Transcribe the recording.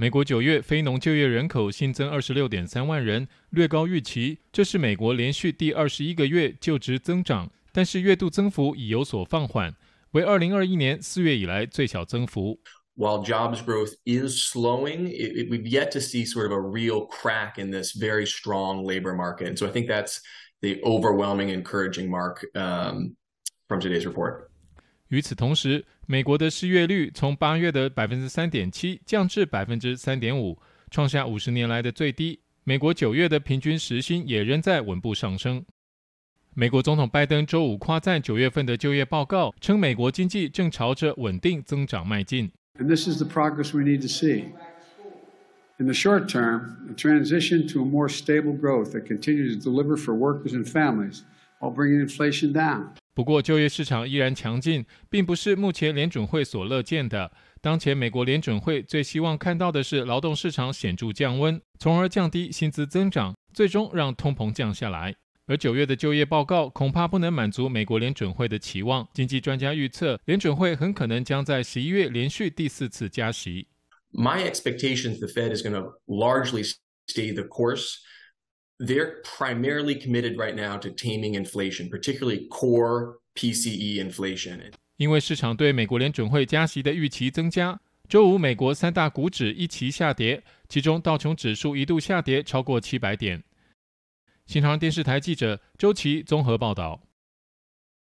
美国九月非农就业人口新增二十六点三万人，略高预期，这是美国连续第二十一个月就职增长，但是月度增幅已有所放缓，为二零二一年四月以来最小增幅。while jobs growth is slowing, it, it, we've yet to see sort of a real crack in this very strong labor market. And so I think that's the overwhelming encouraging mark um, from today's report. 与此同时，美国的失业率从八月的百分之三点七降至百分之三点五，创下五十年来的最低。美国九月的平均时薪也仍在稳步上升。美国总统拜登周五夸赞九月份的就业报告，称美国经济正朝着稳定增长迈进。不过，就业市场依然强劲，并不是目前联准会所乐见的。当前，美国联准会最希望看到的是劳动市场显著降温，从而降低薪资增长，最终让通膨降下来。而九月的就业报告恐怕不能满足美国联准会的期望。经济专家预测，联准会很可能将在十一月连续第四次加息。They're primarily committed right now to taming inflation, particularly core PCE inflation. 因为市场对美国联准会加息的预期增加，周五美国三大股指一齐下跌，其中道琼指数一度下跌超过七百点。新唐电视台记者周琦综合报道。